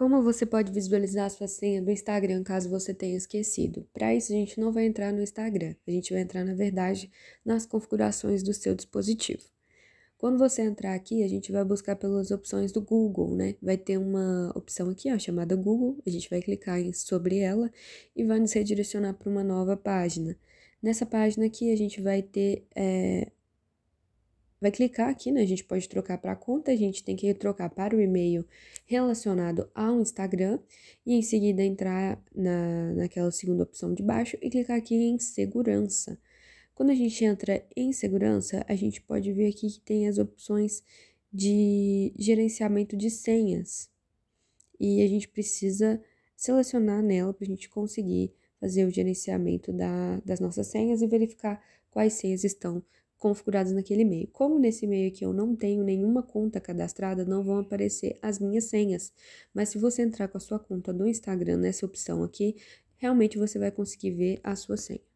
Como você pode visualizar a sua senha do Instagram caso você tenha esquecido? Para isso, a gente não vai entrar no Instagram, a gente vai entrar, na verdade, nas configurações do seu dispositivo. Quando você entrar aqui, a gente vai buscar pelas opções do Google, né? Vai ter uma opção aqui, ó, chamada Google, a gente vai clicar em, sobre ela e vai nos redirecionar para uma nova página. Nessa página aqui, a gente vai ter é, vai clicar aqui, né? A gente pode trocar para conta, a gente tem que trocar para o e-mail relacionado ao Instagram e em seguida entrar na, naquela segunda opção de baixo e clicar aqui em segurança. Quando a gente entra em segurança, a gente pode ver aqui que tem as opções de gerenciamento de senhas. E a gente precisa selecionar nela para a gente conseguir fazer o gerenciamento da, das nossas senhas e verificar quais senhas estão configurados naquele e-mail. Como nesse e-mail aqui eu não tenho nenhuma conta cadastrada, não vão aparecer as minhas senhas. Mas se você entrar com a sua conta do Instagram nessa opção aqui, realmente você vai conseguir ver a sua senha.